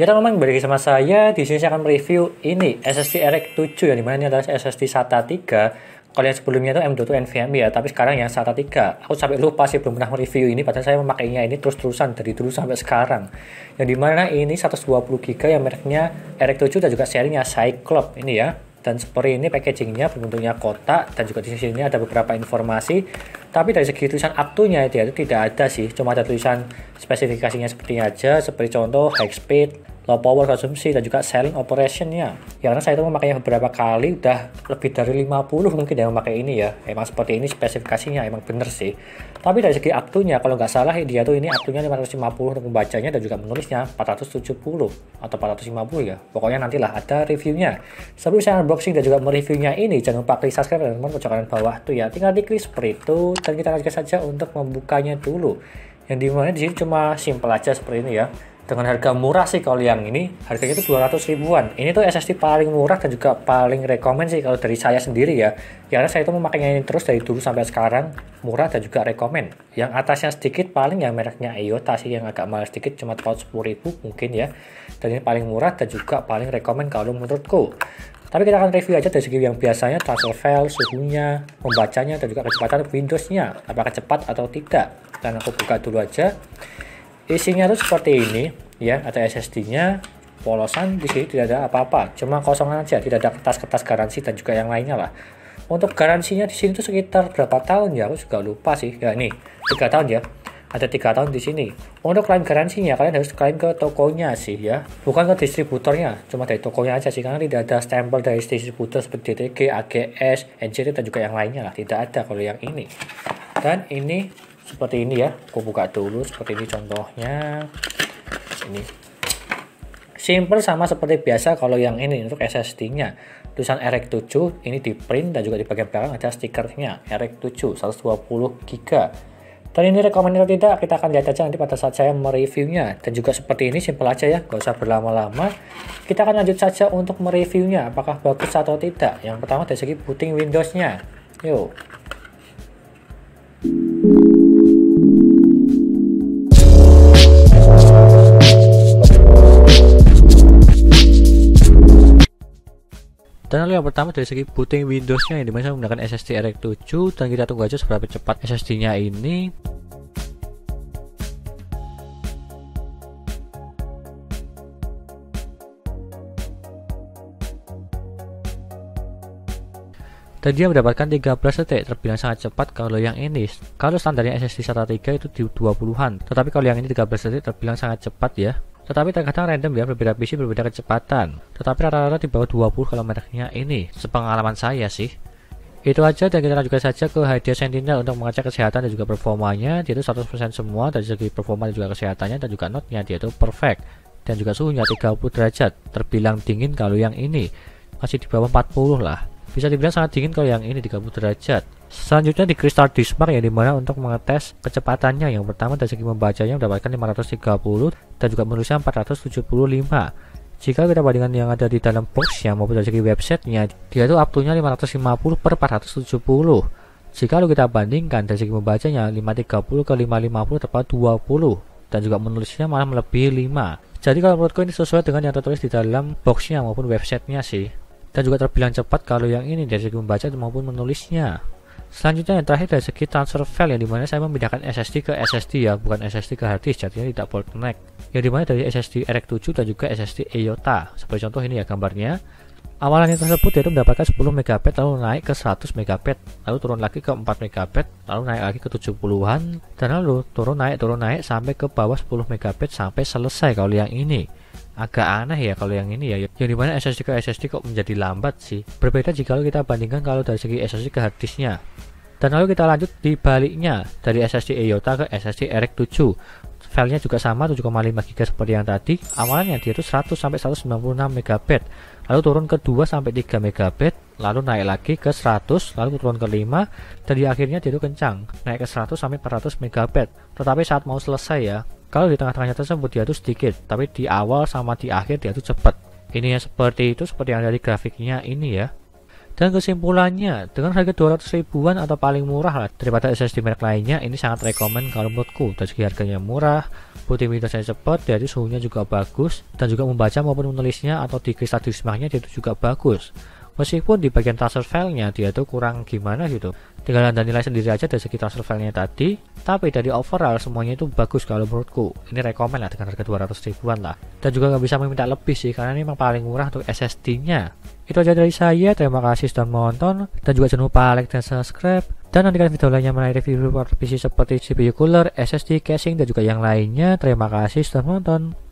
Ya teman-teman, balik sama saya. Di sini saya akan mereview ini SSD RX7 ya dimana ini adalah SSD SATA 3. Kalau yang sebelumnya itu M.2 NVMe ya, tapi sekarang yang SATA 3. Aku sampai lupa sih belum pernah mereview ini, padahal saya memakainya ini terus-terusan dari dulu sampai sekarang. Yang dimana ini 120GB yang mereknya RX7 dan juga serinya Cyclop ini ya. Dan seperti ini packagingnya bentuknya kotak dan juga di sini ada beberapa informasi tapi dari segi tulisan aktunya dia ya, itu tidak ada sih cuma ada tulisan spesifikasinya seperti aja seperti contoh high speed low power konsumsi dan juga selling operationnya ya karena saya itu memakainya beberapa kali udah lebih dari 50 mungkin yang memakai ini ya emang seperti ini spesifikasinya emang bener sih tapi dari segi aktunya kalau nggak salah dia tuh ini aktunya 550 untuk membacanya dan juga menulisnya 470 atau 450 ya pokoknya nantilah ada reviewnya sebelum saya unboxing dan juga mereviewnya ini jangan lupa klik subscribe dan pojok kanan bawah tuh ya tinggal diklik seperti itu dan kita lanjut saja untuk membukanya dulu yang dimana di sini cuma simple aja seperti ini ya dengan harga murah sih kalau yang ini harganya itu 200 ribuan ini tuh SSD paling murah dan juga paling rekomend sih kalau dari saya sendiri ya, ya karena saya itu memakainya ini terus dari dulu sampai sekarang murah dan juga rekomend yang atasnya sedikit paling yang mereknya IOTA sih yang agak mahal sedikit cuma tahun 10 ribu mungkin ya dan ini paling murah dan juga paling rekomend kalau menurutku tapi kita akan review aja dari segi yang biasanya transfer file, suhunya, membacanya, dan juga kecepatan Windowsnya apakah cepat atau tidak dan aku buka dulu aja isinya tuh seperti ini ya ada SSD-nya polosan di sini tidak ada apa-apa cuma kosongan aja tidak ada kertas-kertas garansi dan juga yang lainnya lah untuk garansinya di sini tuh sekitar berapa tahun ya aku juga lupa sih ya ini tiga tahun ya ada tiga tahun di sini untuk klaim garansinya kalian harus klaim ke tokonya sih ya bukan ke distributornya cuma dari tokonya aja sih karena tidak ada stempel dari distributor seperti DTG, AGS, NCT dan juga yang lainnya lah tidak ada kalau yang ini dan ini seperti ini ya aku buka dulu seperti ini contohnya ini simple sama seperti biasa kalau yang ini untuk SSD nya tulisan RX7 ini di print dan juga di bagian belakang ada stikernya RX7 120 GB dan ini rekomendasi atau tidak kita akan lihat aja nanti pada saat saya mereviewnya dan juga seperti ini simple aja ya gak usah berlama-lama kita akan lanjut saja untuk mereviewnya apakah bagus atau tidak yang pertama dari segi booting Windows nya yuk yang pertama dari segi booting Windowsnya ini dimana menggunakan SSD RX7 dan kita tunggu aja seberapa cepat SSD-nya ini Tadi dia mendapatkan 13 detik terbilang sangat cepat kalau yang ini kalau standarnya SSD SATA 3 itu di 20-an tetapi kalau yang ini 13 detik terbilang sangat cepat ya tetapi terkadang random ya, berbeda PC, berbeda kecepatan. Tetapi rata-rata di bawah 20 kalau mereknya ini, sepengalaman saya sih. Itu aja dan kita lanjutkan saja ke hadiah Sentinel untuk mengecek kesehatan dan juga performanya. Dia itu 100% semua dari segi performa dan juga kesehatannya dan juga notnya dia itu perfect. Dan juga suhunya 30 derajat, terbilang dingin kalau yang ini. Masih di bawah 40 lah bisa dibilang sangat dingin kalau yang ini 30 derajat selanjutnya di kristal Dismar ya dimana untuk mengetes kecepatannya yang pertama dari segi membacanya mendapatkan 530 dan juga menulisnya 475 jika kita bandingkan yang ada di dalam box boxnya maupun dari segi websitenya dia itu up nya 550 per 470 jika lalu kita bandingkan dari segi membacanya 530 ke 550 tepat 20 dan juga menulisnya malah melebihi 5 jadi kalau menurutku ini sesuai dengan yang tertulis di dalam boxnya maupun websitenya sih dan juga terbilang cepat kalau yang ini dari segi membaca maupun menulisnya selanjutnya yang terakhir dari segi transfer file yang dimana saya memindahkan SSD ke SSD ya bukan SSD ke hard disk jadinya tidak bottleneck yang dimana dari SSD RX7 dan juga SSD EOTA Seperti contoh ini ya gambarnya awalannya tersebut yaitu mendapatkan 10 MB lalu naik ke 100 MB lalu turun lagi ke 4 MB lalu naik lagi ke 70-an dan lalu turun naik turun naik sampai ke bawah 10 MB sampai selesai kalau yang ini agak aneh ya kalau yang ini ya yang dimana SSD ke SSD kok menjadi lambat sih berbeda jika kita bandingkan kalau dari segi SSD ke harddisknya dan lalu kita lanjut di baliknya dari SSD EYOTA ke SSD RX7 filenya e juga sama 7,5 GB seperti yang tadi awalnya dia itu 100 sampai 196 MB lalu turun ke 2 sampai 3 MB lalu naik lagi ke 100 lalu turun ke 5 dan di akhirnya dia itu kencang naik ke 100 sampai 400 MB tetapi saat mau selesai ya kalau di tengah-tengahnya tersebut dia itu sedikit tapi di awal sama di akhir dia itu cepat ini ya seperti itu seperti yang dari grafiknya ini ya dan kesimpulannya, dengan harga 200 ribuan atau paling murah lah daripada SSD merek lainnya, ini sangat rekomen kalau menurutku. Dari segi harganya murah, yang cepat, dari suhunya juga bagus, dan juga membaca maupun menulisnya atau di kristal dia itu juga bagus meskipun di bagian transfer filenya dia itu kurang gimana gitu tinggal anda nilai sendiri aja dari segi transfer file tadi tapi dari overall semuanya itu bagus kalau menurutku ini rekomen lah dengan harga 200 ribuan lah dan juga nggak bisa meminta lebih sih karena ini memang paling murah untuk SSD-nya itu aja dari saya terima kasih sudah menonton dan juga jangan lupa like dan subscribe dan nantikan video lainnya mengenai review PC seperti CPU cooler, SSD, casing, dan juga yang lainnya. Terima kasih sudah menonton.